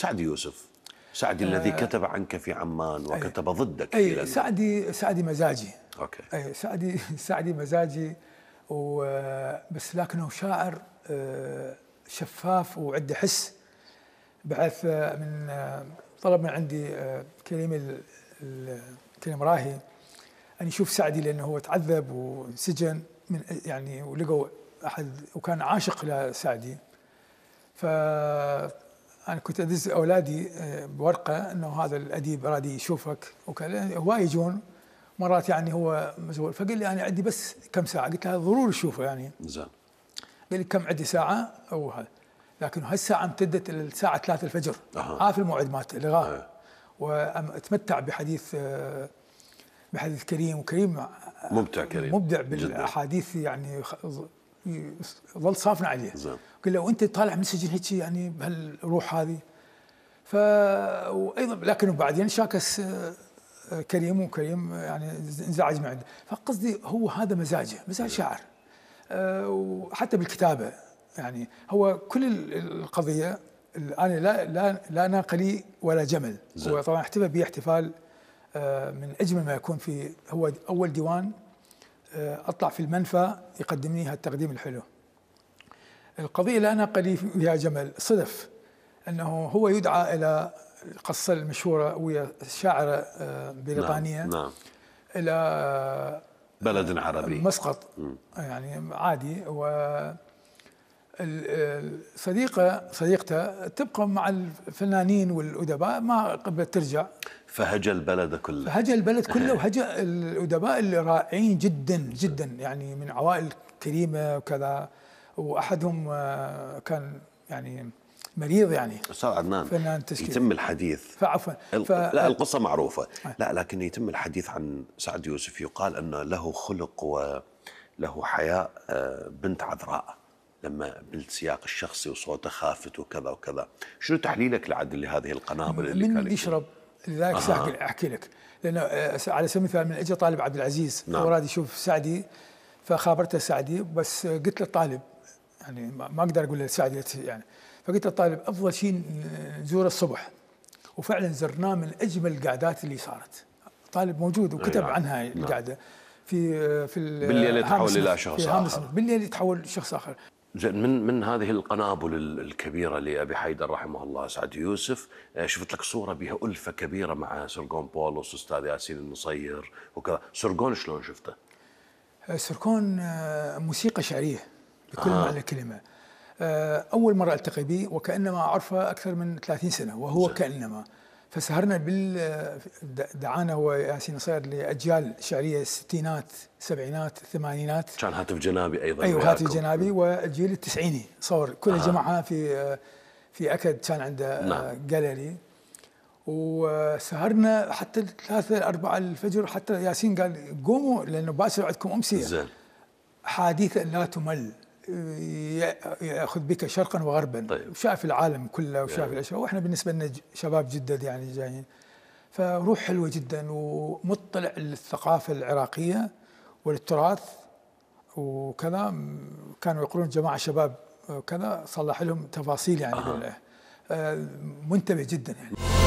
سعدي يوسف سعدي آه الذي كتب عنك في عمان وكتب أي ضدك أي في سعدي سعدي مزاجي اوكي أي سعدي سعدي مزاجي و آه، بس لكنه شاعر آه، شفاف وعنده حس بعث آه، من طلب من عندي كريم كريم راهي ان يشوف سعدي لانه هو تعذب وانسجن من يعني ولقوا احد وكان عاشق لسعدي ف انا كنت ادز اولادي آه، بورقه انه هذا الاديب أراد يشوفك وكذا هواي يجون مرات يعني هو مشغول فقال لي انا عندي بس كم ساعه قلت له ضروري اشوفه يعني زين قال لي كم عندي ساعه او هذا لكن هالساعه امتدت الى الساعه 3 الفجر أه. عارف الموعد مالته لغاه أه. واتمتع بحديث بحديث كريم وكريم ممتع كريم مبدع بالاحاديث يعني ظل صافن عليه زين قال له وانت طالع من السجن هيك يعني بهالروح هذه ف وايضا لكن بعدين شاكس كريم وكريم يعني انزعج من عنده فقصدي هو هذا مزاجه مزاج شاعر آه، وحتى بالكتابه يعني هو كل القضيه انا لا لا لا ناقلي ولا جمل زي. هو طبعا احتفى باحتفال آه، من اجمل ما يكون في هو اول ديوان اطلع في المنفى يقدم لي هالتقديم الحلو القضيه اللي انا قليل فيها جمل صدف انه هو يدعى الى القصه المشهوره ويا شاعره آه، بريطانيه نعم. نعم. الى آه، بلد عربي مسقط يعني عادي و الصديقة صديقته تبقى مع الفنانين والأدباء ما قبلت ترجع فهجى البلد كله فهجى البلد كله وهجى الأدباء الرائعين جدا جدا يعني من عوائل كريمة وكذا وأحدهم آه، كان يعني مريض يعني استاذ عدنان فنان يتم الحديث فعفوا ف... لا القصه معروفه آه. لا لكن يتم الحديث عن سعد يوسف يقال انه له خلق وله حياء آه، بنت عذراء لما بالسياق الشخصي وصوته خافت وكذا وكذا شنو تحليلك لعدل لهذه القنابل اللي من كانت يشرب لذلك أه. احكي لك لانه آه، على سبيل المثال من اجى طالب عبد العزيز نعم. وراد يشوف سعدي فخابرته سعدي بس قلت للطالب يعني ما اقدر اقول لسعدي يعني فقلت للطالب افضل شيء نزوره الصبح وفعلا زرناه من اجمل القعدات اللي صارت طالب موجود وكتب نعم. عنها نعم. القعده نعم. في آه، في بالليل يتحول الى شخص اخر بالليل يتحول شخص اخر زين من من هذه القنابل الكبيره لابي حيدر رحمه الله سعد يوسف آه، شفت لك صوره بها الفه كبيره مع سرقون بولس استاذ ياسين النصير وكذا سرقون شلون شفته؟ آه، سرقون آه، موسيقى شعريه بكل آه. معنى الكلمه اول مره التقي به وكانما اعرفه اكثر من 30 سنه وهو زي. كانما فسهرنا بال دعانا هو ياسين صيد لاجيال شعريه الستينات السبعينات الثمانينات كان هاتف جنابي ايضا ايوه هاتف جنابي والجيل التسعيني صور كل آه. جمعه في في اكد كان عنده نعم. جاليري وسهرنا حتى الثلاثة أربعة الفجر حتى ياسين قال قوموا لأنه باسل عندكم أمسية زين حادثة لا تمل ياخذ بك شرقا وغربا طيب. وشاف العالم كله وشاف الاشياء واحنا بالنسبه لنا شباب جدد يعني جايين فروح حلوه جدا ومطلع للثقافه العراقيه وللتراث وكذا كانوا يقولون جماعه شباب كذا صلح لهم تفاصيل يعني آه. منتبه جدا يعني